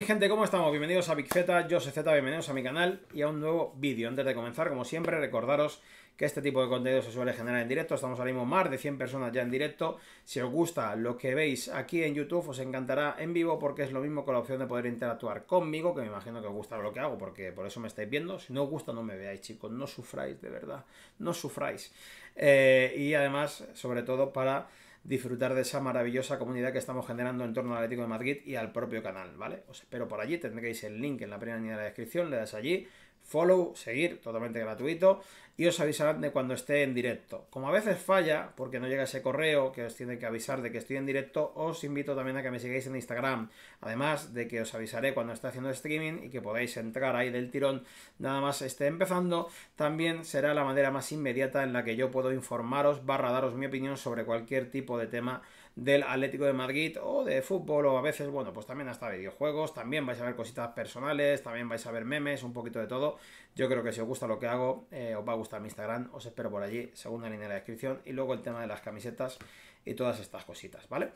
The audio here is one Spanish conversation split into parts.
Gente, ¿cómo estamos? Bienvenidos a Big yo soy Z, bienvenidos a mi canal y a un nuevo vídeo. Antes de comenzar, como siempre, recordaros que este tipo de contenido se suele generar en directo, estamos ahora mismo más de 100 personas ya en directo. Si os gusta lo que veis aquí en YouTube, os encantará en vivo porque es lo mismo con la opción de poder interactuar conmigo, que me imagino que os gusta lo que hago porque por eso me estáis viendo. Si no os gusta, no me veáis, chicos, no sufráis, de verdad, no sufráis. Eh, y además, sobre todo para disfrutar de esa maravillosa comunidad que estamos generando en torno al Atlético de Madrid y al propio canal, ¿vale? Os espero por allí, tendréis el link en la primera línea de la descripción, le das allí, follow, seguir, totalmente gratuito, y os avisarán de cuando esté en directo. Como a veces falla, porque no llega ese correo que os tiene que avisar de que estoy en directo, os invito también a que me sigáis en Instagram, además de que os avisaré cuando esté haciendo streaming y que podáis entrar ahí del tirón, nada más esté empezando, también será la manera más inmediata en la que yo puedo informaros, barra daros mi opinión sobre cualquier tipo de tema del Atlético de Madrid o de fútbol o a veces, bueno, pues también hasta videojuegos, también vais a ver cositas personales, también vais a ver memes, un poquito de todo yo creo que si os gusta lo que hago, eh, os va a gustar mi Instagram, os espero por allí, segunda línea de descripción, y luego el tema de las camisetas y todas estas cositas, ¿vale?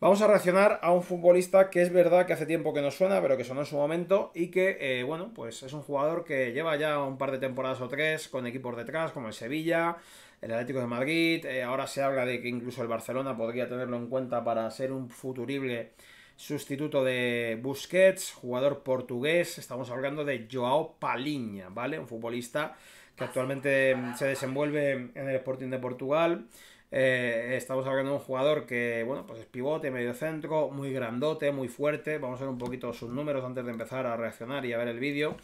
Vamos a reaccionar a un futbolista que es verdad que hace tiempo que no suena, pero que sonó en su momento y que, eh, bueno, pues es un jugador que lleva ya un par de temporadas o tres con equipos detrás, como el Sevilla, el Atlético de Madrid, eh, ahora se habla de que incluso el Barcelona podría tenerlo en cuenta para ser un futurible sustituto de Busquets, jugador portugués, estamos hablando de Joao Paliña, ¿vale? Un futbolista que actualmente mm, se desenvuelve en el Sporting de Portugal. Eh, estamos hablando de un jugador que, bueno, pues es pivote, medio centro, muy grandote, muy fuerte. Vamos a ver un poquito sus números antes de empezar a reaccionar y a ver el vídeo.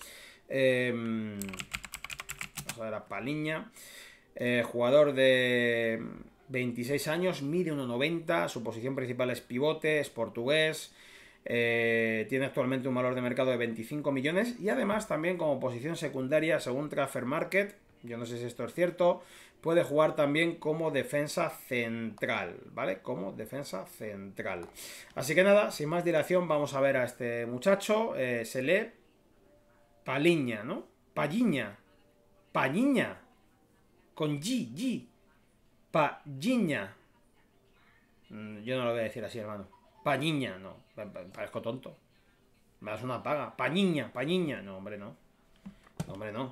Em, vamos a ver a Paliña. Eh, jugador de 26 años, mide 1,90, su posición principal es pivote, es portugués, eh, tiene actualmente un valor de mercado de 25 millones y además también como posición secundaria, según Transfer Market, yo no sé si esto es cierto, puede jugar también como defensa central, ¿vale? Como defensa central. Así que nada, sin más dilación, vamos a ver a este muchacho, eh, se lee Paliña, ¿no? Paliña, Paliña, con G, G, Pañiña mm, Yo no lo voy a decir así, hermano. Pañiña, no. Parezco tonto. Me das una paga. pa' pañiña No, hombre, no. Hombre, no.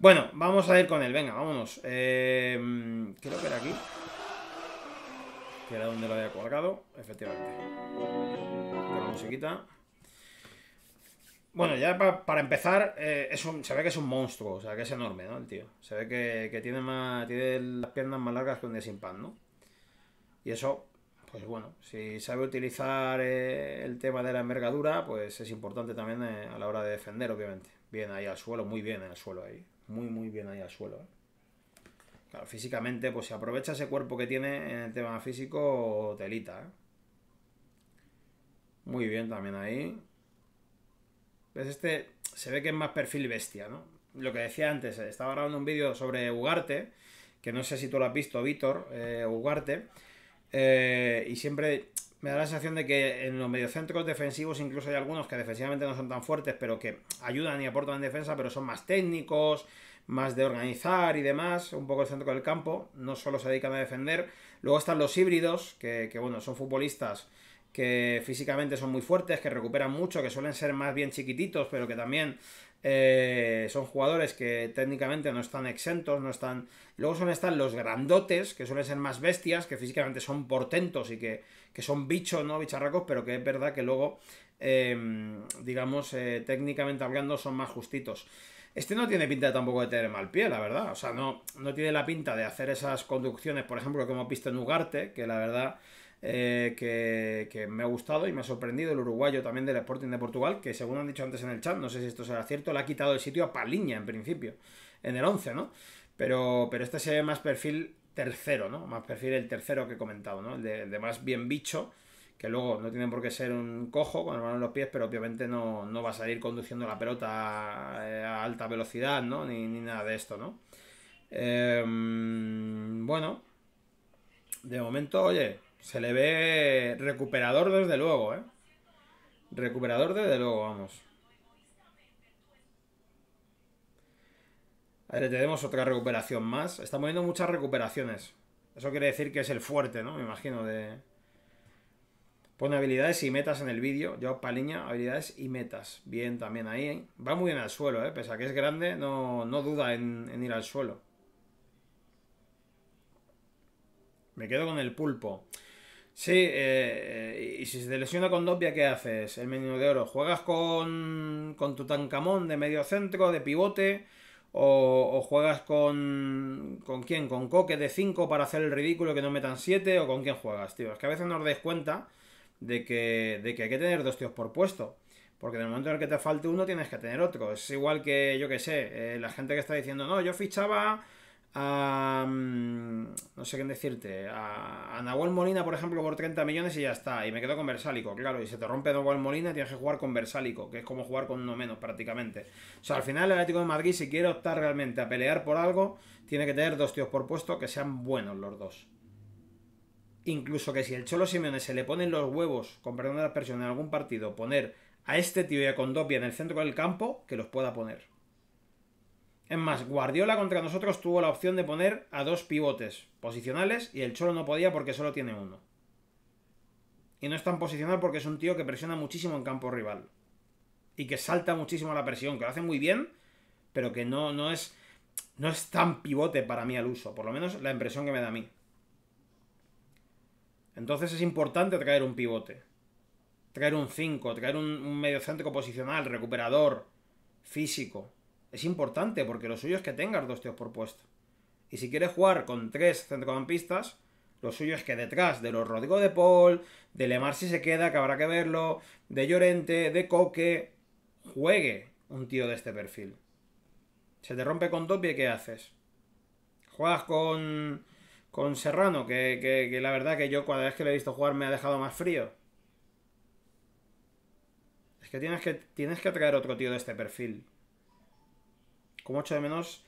Bueno, vamos a ir con él. Venga, vámonos. Eh, creo que era aquí. Que era donde lo había colgado. Efectivamente. la musiquita. Bueno, ya para empezar, eh, se ve que es un monstruo, o sea, que es enorme, ¿no? El tío. Se ve que, tiene, más, tiene las piernas más largas que un desimpan, ¿no? Y eso, pues bueno, si sabe utilizar eh, el tema de la envergadura, pues es importante también eh, a la hora de defender, obviamente. Bien ahí al suelo, muy bien al suelo ahí. Muy, muy bien ahí al suelo. Claro, físicamente, pues se aprovecha ese cuerpo que tiene en el tema físico, telita, Muy bien también ahí este se ve que es más perfil bestia, ¿no? Lo que decía antes, eh, estaba grabando un vídeo sobre Ugarte, que no sé si tú lo has visto, Víctor, eh, Ugarte, eh, y siempre me da la sensación de que en los mediocentros defensivos incluso hay algunos que defensivamente no son tan fuertes, pero que ayudan y aportan en defensa, pero son más técnicos, más de organizar y demás, un poco el centro del campo, no solo se dedican a defender. Luego están los híbridos, que, que bueno, son futbolistas que físicamente son muy fuertes, que recuperan mucho, que suelen ser más bien chiquititos, pero que también eh, son jugadores que técnicamente no están exentos, no están... Luego suelen estar los grandotes, que suelen ser más bestias, que físicamente son portentos y que, que son bichos, ¿no? Bicharracos, pero que es verdad que luego, em, digamos, eh, técnicamente hablando, son más justitos. Este no tiene pinta tampoco de tener mal pie, la verdad. O sea, no, no tiene la pinta de hacer esas conducciones, por ejemplo, que hemos visto en Ugarte, que la verdad eh, que, me ha gustado y me ha sorprendido. El uruguayo también del Sporting de Portugal, que según han dicho antes en el chat, no sé si esto será cierto, le ha quitado el sitio a Paliña en principio, en el 11, ¿no? Pero, pero este se ve más perfil tercero, ¿no? Más perfil el tercero que he comentado, ¿no? El de, más bien bicho que luego no tiene por qué ser un cojo con el balón en los pies, pero obviamente no, va a salir conduciendo la pelota eh, a alta velocidad, ¿no? Ni, nada de esto, ¿no? Em, bueno, de momento, oye, se le ve recuperador desde luego, ¿eh? Recuperador desde luego, vamos. A ver, tenemos otra recuperación más. Está moviendo muchas recuperaciones. Eso quiere decir que es el fuerte, ¿no? Me imagino de... Pone habilidades y metas en el vídeo. Yo Paliña, habilidades y metas. Bien, también ahí. ¿eh? Va muy bien al suelo, ¿eh? Pese a que es grande, no, no duda en ir al suelo. Me quedo con el pulpo. Sí, eh, eh, y si se lesiona con Doppia, ¿qué haces? El menino de oro. ¿Juegas con, con Tutankamón de medio centro, de pivote? O, juegas con. ¿Con quién? ¿Con Coque de 5 para hacer el ridículo que no metan 7? ¿O con quién juegas, tío? Es que a veces no os dais cuenta de que, de que hay que tener dos tíos por puesto. Porque en el momento en el que te falte uno, tienes que tener otro. Es igual que, yo qué sé, eh, la gente que está diciendo, no, yo fichaba Mm, no sé qué decirte, a, a, Molina, por ejemplo, por 30 millones y ya está, y me quedo con Versálico, claro, y se te rompe Nahuel Molina, tienes que jugar con Versálico, que es como jugar con uno menos prácticamente. O sea, al final el Atlético de Madrid, si quiere optar realmente a pelear por algo, tiene que tener dos tíos por puesto que sean buenos los dos. Incluso que si el Cholo Simeone se le ponen los huevos, con perdón de la expresión, en algún partido, poner a este tío y a Condopia en el centro del campo, que los pueda poner. Es más, Guardiola contra nosotros tuvo la opción de poner a dos pivotes posicionales y el Cholo no podía porque solo tiene uno. Y no es tan posicional porque es un tío que presiona muchísimo en campo rival. Y que salta muchísimo la presión, que lo hace muy bien, pero que no, no es. No es tan pivote para mí al uso. Por lo menos la impresión que me da a mí. Entonces es importante traer un pivote. Traer un 5, traer un, un mediocentro posicional, recuperador, físico es importante porque lo suyo es que tengas dos tíos por puesto. Y si quieres jugar con tres centrocampistas, lo suyo es que detrás de los Rodrigo de Paul, de Lemar si se queda, que habrá que verlo, de Llorente, de Coque, juegue un tío de este perfil. Se te rompe con Topi, ¿qué haces? Juegas con, con Serrano, que, la verdad que yo cada vez que le he visto jugar me ha dejado más frío. Es que tienes que, tienes que traer otro tío de este perfil como echo de menos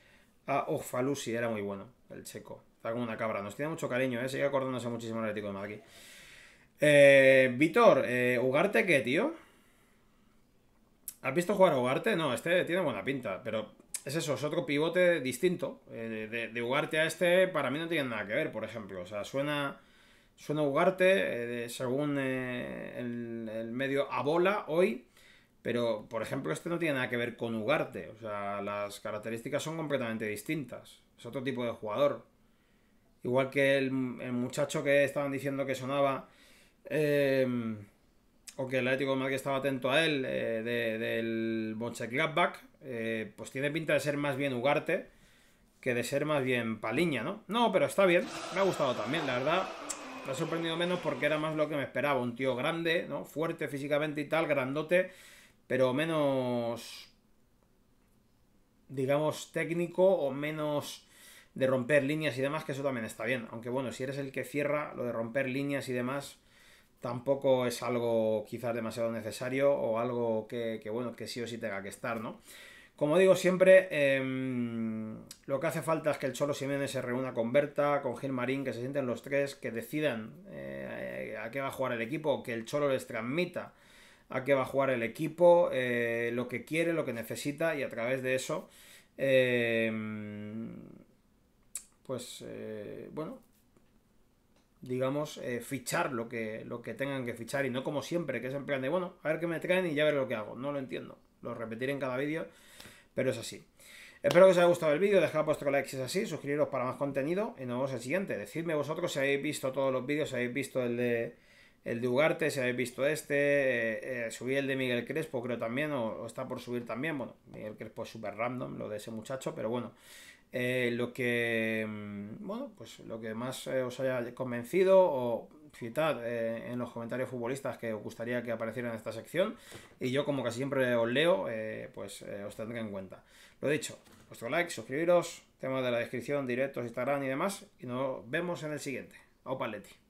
a Ojfalusi, era muy bueno, el checo. Está como una cabra, nos tiene mucho cariño, ¿eh? sigue acordándose muchísimo el Atlético de Madrid. Eh, Víctor, eh, ¿Ugarte qué, tío? ¿Has visto jugar a Ugarte? No, este tiene buena pinta, pero es eso, es otro pivote distinto. Eh, de, Ugarte a este, para mí no tiene nada que ver, por ejemplo. O sea, suena, suena Ugarte, eh, según el, medio a bola hoy, pero, por ejemplo, este no tiene nada que ver con Ugarte. O sea, las características son completamente distintas. Es otro tipo de jugador. Igual que el, muchacho que estaban diciendo que sonaba. Eh, o que el Atlético de Madrid estaba atento a él. Eh, del Mönchengladbach. Eh, pues tiene pinta de ser más bien Ugarte. Que de ser más bien Paliña, ¿no? No, pero está bien. Me ha gustado también, la verdad. Me ha sorprendido menos porque era más lo que me esperaba. Un tío grande, ¿no? Fuerte físicamente y tal, grandote pero menos, digamos, técnico o menos de romper líneas y demás, que eso también está bien. Aunque bueno, si eres el que cierra, lo de romper líneas y demás tampoco es algo quizás demasiado necesario o algo que, bueno, que sí o sí tenga que estar, ¿no? Como digo siempre, em, lo que hace falta es que el Cholo Simeone se reúna con Berta, con Gil Marín, que se sienten los tres, que decidan eh, a qué va a jugar el equipo, que el Cholo les transmita a qué va a jugar el equipo, eh, lo que quiere, lo que necesita y a través de eso, eh, pues eh, bueno, digamos, fichar lo que, lo que tengan que fichar y no como siempre, que es en plan de, bueno, a ver qué me traen y ya veré lo que hago. No lo entiendo, lo repetiré en cada vídeo, pero es así. Espero que os haya gustado el vídeo, dejad vuestro like si es así, suscribiros para más contenido y nos vemos el siguiente. Decidme vosotros si habéis visto todos los vídeos, si habéis visto el de el de Ugarte, si habéis visto este, eh, eh, subí el de Miguel Crespo, creo también, o, está por subir también. Bueno, Miguel Crespo es súper random, lo de ese muchacho, pero bueno. Eh, lo que mm, bueno, pues lo que más os haya convencido, o citad en los comentarios futbolistas que os gustaría que aparecieran en esta sección. Y yo, como casi siempre os leo, pues os tendré en cuenta. Lo dicho, vuestro like, suscribiros, Tema de la descripción, directos, Instagram y demás. Y nos vemos en el siguiente. O paletti.